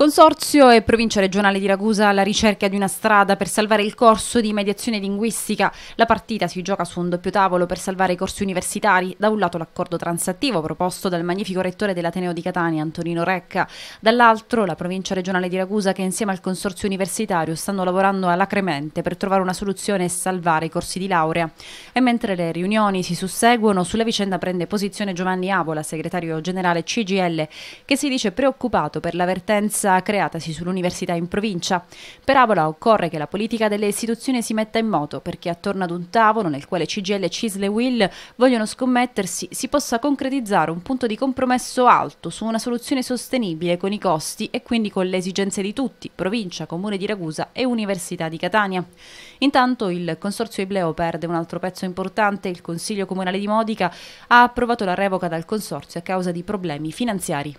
Consorzio e Provincia Regionale di Ragusa alla ricerca di una strada per salvare il corso di mediazione linguistica. La partita si gioca su un doppio tavolo per salvare i corsi universitari. Da un lato l'accordo transattivo proposto dal magnifico rettore dell'Ateneo di Catania, Antonino Recca. Dall'altro la Provincia Regionale di Ragusa che insieme al Consorzio Universitario stanno lavorando alacremente per trovare una soluzione e salvare i corsi di laurea. E mentre le riunioni si susseguono, sulla vicenda prende posizione Giovanni Avola, segretario generale CGL, che si dice preoccupato per l'avvertenza maggioranza creatasi sull'università in provincia. Per Avola occorre che la politica delle istituzioni si metta in moto perché attorno ad un tavolo nel quale CGL e Cisle Will vogliono scommettersi si possa concretizzare un punto di compromesso alto su una soluzione sostenibile con i costi e quindi con le esigenze di tutti, provincia, comune di Ragusa e Università di Catania. Intanto il Consorzio Ibleo perde un altro pezzo importante, il Consiglio Comunale di Modica ha approvato la revoca dal Consorzio a causa di problemi finanziari.